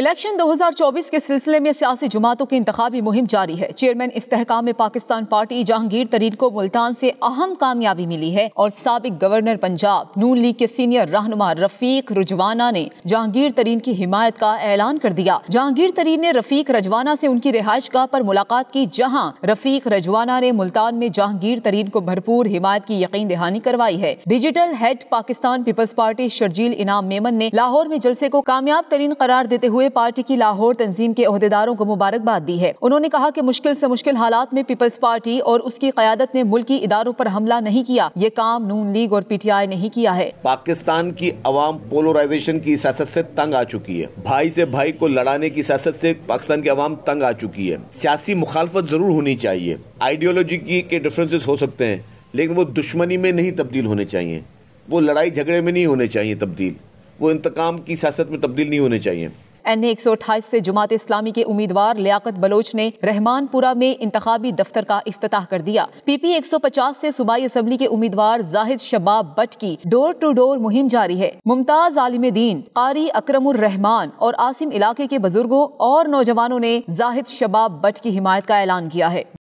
election 2024 के सिलसिले में सियासी जमातों की इंतबी मुहिम जारी है चेयरमैन इस्तेकाम में पाकिस्तान पार्टी जहांगीर तरीन को मुल्तान से अहम कामयाबी मिली है और सबक गवर्नर पंजाब नून लीग के सीनियर रहनुमा रफीक रुजवाना ने जहांगीर तरीन की हिमायत का ऐलान कर दिया जहांगीर तरीन ने रफीक रजवाना से उनकी रिहाइश गाह पर मुलाकात की जहाँ रफीक रजवाना ने मुल्तान में जहांगीर तरीन को भरपूर हिमायत की यकीन दहानी करवाई है digital head Pakistan peoples party Sharjeel Inam Memon ने लाहौर में जलसे को कामयाब तरीन करार देते हुए हुए पार्टी की लाहौर तंजीम के अहदेदारों को मुबारकबाद दी है उन्होंने कहा की मुश्किल ऐसी मुश्किल हालात में पीपल्स पार्टी और उसकी क्यादत ने मुल्की इदारों आरोप हमला नहीं किया ये काम नून लीग और पी टी आई नहीं किया है पाकिस्तान की अवाम पोलराइजेशन की सियासत ऐसी तंग आ चुकी है भाई ऐसी भाई को लड़ाने की सियासत ऐसी पाकिस्तान की अवाम तंग आ चुकी है सियासी मुखालफत जरूर होनी चाहिए आइडियोलॉजी की के डिफरेंसेस हो सकते हैं लेकिन वो दुश्मनी में नहीं तब्दील होने चाहिए वो लड़ाई झगड़े में नहीं होने चाहिए तब्दील वो इंतकाम की सियासत में तब्दील नहीं होने चाहिए एन ए एक सौ से जमात इस्लामी के उम्मीदवार लियाकत बलोच ने रहमानपुरा में इंतबी दफ्तर का अफ्ताह कर दिया पी पी एक सौ पचास से सूबाई असम्बली के उम्मीदवार जाहिद शबाब बट की डोर टू डोर मुहिम जारी है मुमताज आलिम दीन कारी अक्रमान और आसिम इलाके के बुजुर्गों और नौजवानों ने जाहिद शबाब बट की हिमायत का ऐलान किया है